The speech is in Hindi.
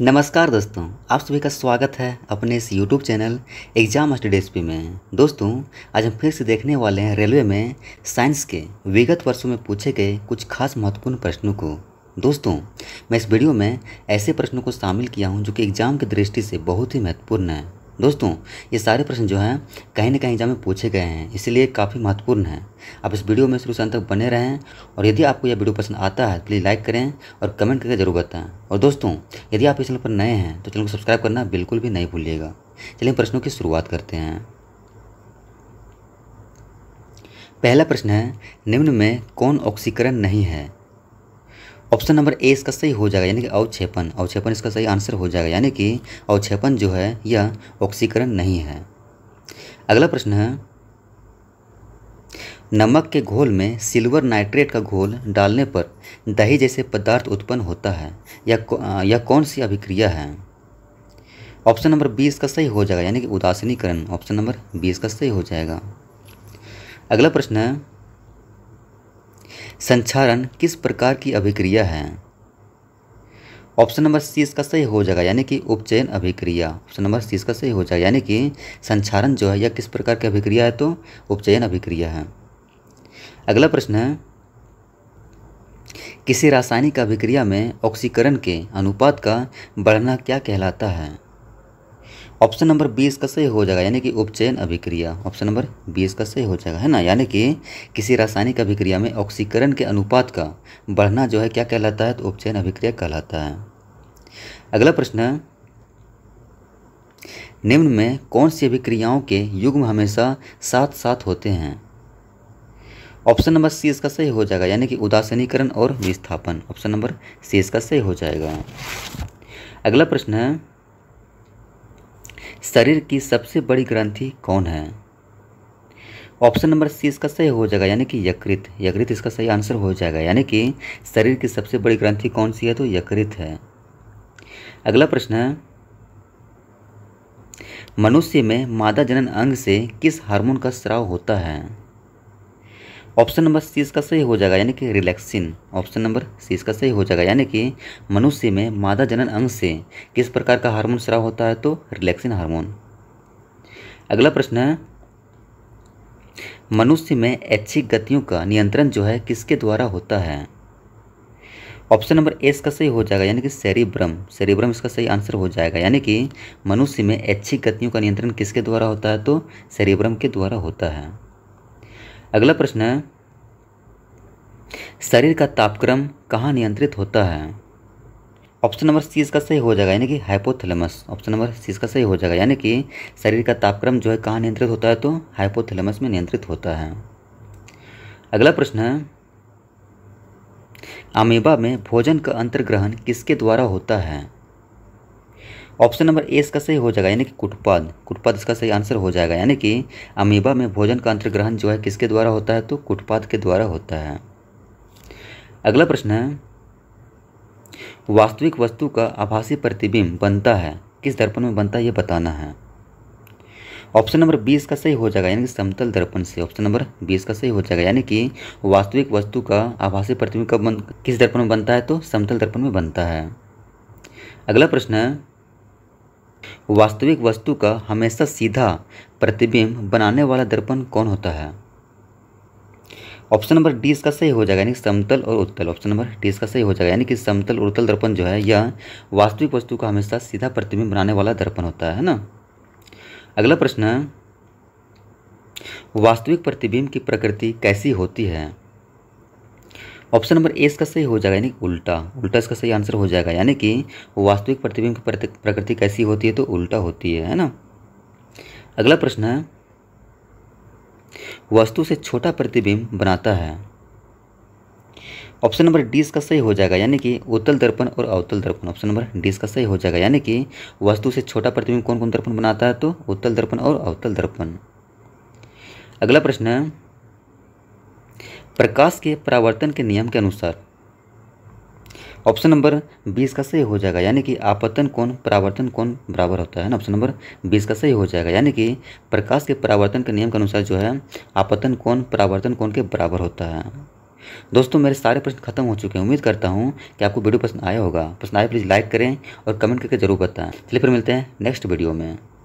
नमस्कार दोस्तों आप सभी का स्वागत है अपने इस YouTube चैनल एग्जाम स्टडीज में दोस्तों आज हम फिर से देखने वाले हैं रेलवे में साइंस के विगत वर्षों में पूछे गए कुछ खास महत्वपूर्ण प्रश्नों को दोस्तों मैं इस वीडियो में ऐसे प्रश्नों को शामिल किया हूं जो कि एग्ज़ाम की दृष्टि से बहुत ही महत्वपूर्ण है दोस्तों ये सारे प्रश्न जो हैं कहीं ना कहीं जहाँ में पूछे गए हैं इसलिए काफ़ी महत्वपूर्ण हैं आप इस वीडियो में शुरू से अंत तक बने रहें और यदि आपको यह वीडियो पसंद आता है प्लीज़ लाइक करें और कमेंट करके जरूर बताएं और दोस्तों यदि आप इस चैनल पर नए हैं तो चैनल को सब्सक्राइब करना बिल्कुल भी नहीं भूलिएगा चलिए प्रश्नों की शुरुआत करते हैं पहला प्रश्न है निम्न में कौन ऑक्सीकरण नहीं है ऑप्शन नंबर ए इसका सही हो जाएगा यानी कि अवक्षेपण अवक्षेपण इसका सही आंसर हो जाएगा यानी कि अवक्षेपण जो है यह ऑक्सीकरण नहीं है अगला प्रश्न है नमक के घोल में सिल्वर नाइट्रेट का घोल डालने पर दही जैसे पदार्थ उत्पन्न होता है यह या कौन सी अभिक्रिया है ऑप्शन नंबर बीस का सही हो जाएगा यानी कि उदासीनीकरण ऑप्शन नंबर बीस का सही हो जाएगा अगला प्रश्न है संचारण किस प्रकार की अभिक्रिया है ऑप्शन नंबर सी इसका सही हो जाएगा यानी कि उपचयन अभिक्रिया ऑप्शन नंबर सी इसका सही हो जाएगा यानी कि संचारण जो है यह किस प्रकार की अभिक्रिया है तो उपचयन अभिक्रिया है अगला प्रश्न है किसी रासायनिक अभिक्रिया में ऑक्सीकरण के अनुपात का बढ़ना क्या कहलाता है ऑप्शन नंबर बी इसका सही हो जाएगा यानी कि उपचयन अभिक्रिया ऑप्शन नंबर बी इसका सही हो जाएगा है ना यानी कि किसी रासायनिक अभिक्रिया में ऑक्सीकरण के अनुपात का बढ़ना जो है क्या कहलाता है तो उपचयन अभिक्रिया कहलाता है अगला प्रश्न निम्न में कौन सी अभिक्रियाओं के युग्म हमेशा साथ साथ होते हैं ऑप्शन नंबर सी इसका सही हो जाएगा यानी कि उदासीनीकरण और विस्थापन ऑप्शन नंबर सी इसका सही हो जाएगा अगला प्रश्न है शरीर की सबसे बड़ी ग्रंथि कौन है ऑप्शन नंबर सी इसका सही हो जाएगा यानी कि यकृत यकृत इसका सही आंसर हो जाएगा यानी कि शरीर की सबसे बड़ी ग्रंथि कौन सी है तो यकृत है अगला प्रश्न है मनुष्य में मादा जनन अंग से किस हार्मोन का स्राव होता है ऑप्शन नंबर सी इसका सही हो जाएगा यानी कि रिलैक्सिन ऑप्शन नंबर सी इसका सही हो जाएगा यानी कि मनुष्य में मादा जनन अंग से किस प्रकार का हार्मोन स्राव होता है तो रिलैक्सिन हार्मोन अगला प्रश्न है मनुष्य में ऐच्छिक गतियों का नियंत्रण जो है किसके द्वारा होता है ऑप्शन नंबर ए इसका सही हो जाएगा यानी कि सेरिब्रम सेरिब्रम इसका सही आंसर हो जाएगा यानी कि मनुष्य में ऐच्छिक गतियों का नियंत्रण किसके द्वारा होता है तो सेरिब्रम के द्वारा होता है अगला प्रश्न है शरीर का तापक्रम कहाँ नियंत्रित होता है ऑप्शन नंबर सी इसका सही हो जाएगा यानी कि हाइपोथैलेमस ऑप्शन नंबर सी इसका सही हो जाएगा यानी कि शरीर का तापक्रम जो है कहाँ नियंत्रित होता है तो हाइपोथैलेमस में नियंत्रित होता है अगला प्रश्न है अमीबा में भोजन का अंतर्ग्रहण किसके द्वारा होता है ऑप्शन नंबर ए इसका सही हो जाएगा यानी कि कुटपद कुटपद इसका सही आंसर हो जाएगा यानी कि अमीबा में भोजन का अंतर्ग्रहण जो है किसके द्वारा होता है तो कुटपाद के द्वारा होता है अगला प्रश्न है वास्तविक वस्तु का आभासी प्रतिबिंब बनता है किस दर्पण में बनता है ये बताना है ऑप्शन नंबर बीस का सही हो जाएगा यानी कि समतल दर्पण से ऑप्शन नंबर बीस का सही हो जाएगा यानी कि वास्तविक वस्तु का आभासी प्रतिबिंब कब बन किस दर्पण में बनता है तो समतल दर्पण में बनता है अगला प्रश्न है वास्तविक वस्तु का हमेशा सीधा प्रतिबिंब बनाने वाला दर्पण कौन होता है ऑप्शन नंबर डी इसका सही हो जाएगा यानी समतल और उत्तल ऑप्शन नंबर डी इसका सही हो जाएगा यानी कि समतल और उत्तल दर्पण जो है यह वास्तविक वस्तु का हमेशा सीधा प्रतिबिंब बनाने वाला दर्पण होता है ना अगला प्रश्न है वास्तविक प्रतिबिंब की प्रकृति कैसी होती है ऑप्शन नंबर ए इसका सही हो जाएगा यानी उल्टा उल्टा इसका सही आंसर हो जाएगा यानी कि वास्तविक प्रतिबिंब की प्रकृति कैसी होती है तो उल्टा होती है है ना अगला प्रश्न है वस्तु से छोटा प्रतिबिंब बनाता है ऑप्शन नंबर डी इसका सही हो जाएगा यानी कि उत्तल दर्पण और अवतल दर्पण ऑप्शन नंबर डी इसका सही हो जाएगा यानी कि वस्तु से छोटा प्रतिबिंब कौन कौन दर्पण बनाता है तो उत्तल दर्पण और अवतल दर्पण अगला प्रश्न है प्रकाश के परावर्तन के नियम के अनुसार ऑप्शन नंबर बीस का सही हो जाएगा यानी कि आपतन कोण परावर्तन कोण बराबर होता है ना ऑप्शन नंबर बीस का सही हो जाएगा यानी कि प्रकाश के परावर्तन के नियम के अनुसार जो है आपतन कोण परावर्तन कोण के बराबर होता है दोस्तों मेरे सारे प्रश्न खत्म हो चुके हैं उम्मीद करता हूँ कि आपको वीडियो पसंद आया होगा पसंद आए तो प्लीज़ लाइक करें और कमेंट करके जरूर बताएं चलिए फिर मिलते हैं नेक्स्ट वीडियो में